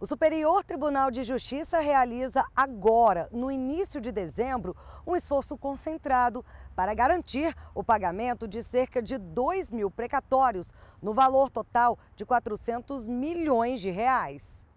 O Superior Tribunal de Justiça realiza agora, no início de dezembro, um esforço concentrado para garantir o pagamento de cerca de 2 mil precatórios, no valor total de 400 milhões de reais.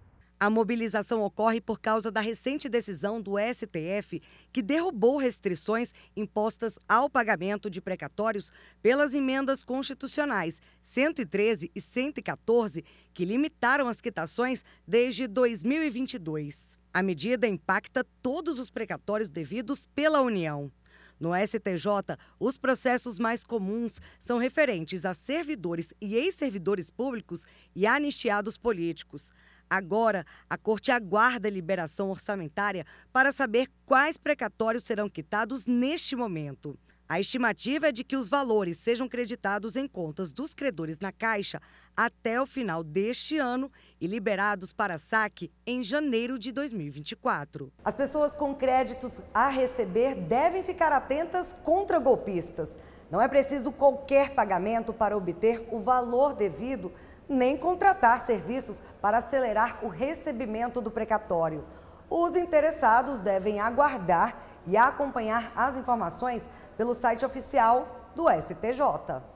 A mobilização ocorre por causa da recente decisão do STF que derrubou restrições impostas ao pagamento de precatórios pelas emendas constitucionais 113 e 114, que limitaram as quitações desde 2022. A medida impacta todos os precatórios devidos pela União. No STJ, os processos mais comuns são referentes a servidores e ex-servidores públicos e anistiados políticos. Agora, a Corte aguarda a liberação orçamentária para saber quais precatórios serão quitados neste momento. A estimativa é de que os valores sejam creditados em contas dos credores na Caixa até o final deste ano e liberados para saque em janeiro de 2024. As pessoas com créditos a receber devem ficar atentas contra golpistas. Não é preciso qualquer pagamento para obter o valor devido nem contratar serviços para acelerar o recebimento do precatório. Os interessados devem aguardar e acompanhar as informações pelo site oficial do STJ.